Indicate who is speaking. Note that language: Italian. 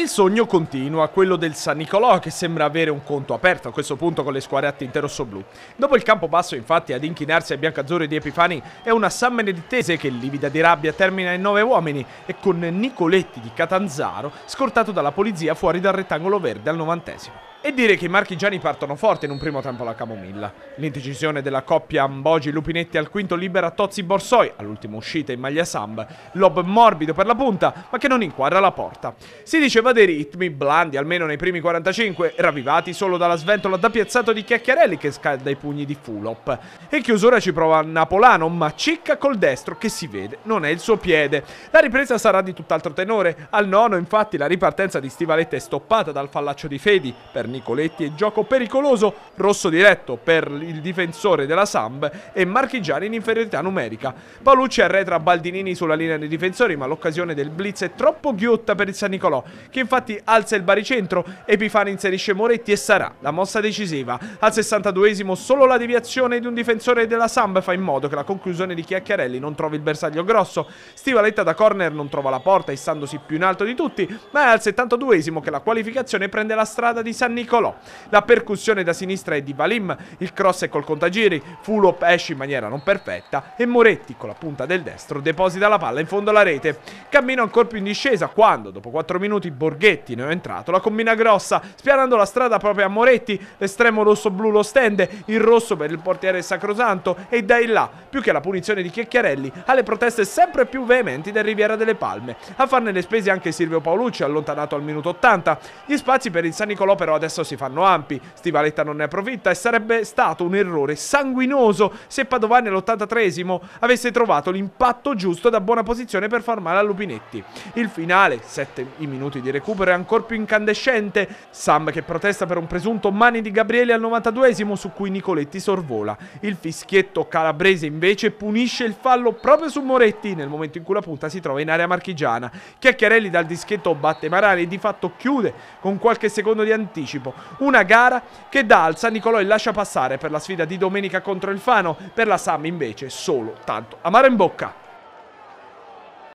Speaker 1: Il sogno continua, quello del San Nicolò che sembra avere un conto aperto a questo punto con le squadre attinte rosso-blu. Dopo il campo basso infatti ad inchinarsi ai biancazzurri di Epifani è una San Benedettese che livida di rabbia termina in nove uomini e con Nicoletti di Catanzaro scortato dalla polizia fuori dal rettangolo verde al novantesimo. E dire che i marchigiani partono forte in un primo tempo alla camomilla. L'indecisione della coppia Ambogi-Lupinetti al quinto libera Tozzi-Borsoi, all'ultima uscita in maglia samba. Lob morbido per la punta, ma che non inquadra la porta. Si diceva dei ritmi, blandi almeno nei primi 45, ravvivati solo dalla sventola da piazzato di Chiacchiarelli che scalda i pugni di Fulop. E chiusura ci prova Napolano, ma cicca col destro che si vede, non è il suo piede. La ripresa sarà di tutt'altro tenore. Al nono, infatti, la ripartenza di Stivaletta è stoppata dal fallaccio di Fedi per Nicoletti e gioco pericoloso, rosso diretto per il difensore della Samb e Marchigiani in inferiorità numerica. Paolucci arretra Baldinini sulla linea dei difensori ma l'occasione del blitz è troppo ghiotta per il San Nicolò che infatti alza il baricentro, Epifani inserisce Moretti e sarà la mossa decisiva. Al 62esimo solo la deviazione di un difensore della Samb fa in modo che la conclusione di Chiacchiarelli non trovi il bersaglio grosso. Stivaletta da corner non trova la porta issandosi più in alto di tutti ma è al 72esimo che la qualificazione prende la strada di San Nicolò Nicolò. La percussione da sinistra è di Valim, il cross è col contagiri, Fulop esce in maniera non perfetta e Moretti con la punta del destro deposita la palla in fondo alla rete. Cammino ancora più in discesa quando, dopo 4 minuti, Borghetti ne è entrato, la combina grossa, spianando la strada proprio a Moretti, l'estremo rosso-blu lo stende, il rosso per il portiere sacrosanto e da in là, più che alla punizione di Chiacchiarelli, alle proteste sempre più veementi del Riviera delle Palme. A farne le spese anche Silvio Paolucci, allontanato al minuto 80. Gli spazi per il San Nicolò però adesso adesso si fanno ampi, Stivaletta non ne approfitta e sarebbe stato un errore sanguinoso se Padovani all'83esimo avesse trovato l'impatto giusto da buona posizione per far male a Lupinetti. Il finale, 7 minuti di recupero, è ancora più incandescente, Sam che protesta per un presunto mani di Gabriele al 92esimo su cui Nicoletti sorvola. Il fischietto calabrese invece punisce il fallo proprio su Moretti nel momento in cui la punta si trova in area marchigiana. Chiacchiarelli dal dischetto batte Marani e di fatto chiude con qualche secondo di anticipo anticipo. Una gara che dà al San Nicolò e lascia passare per la sfida di domenica contro il Fano, per la Sam invece solo tanto amaro in bocca.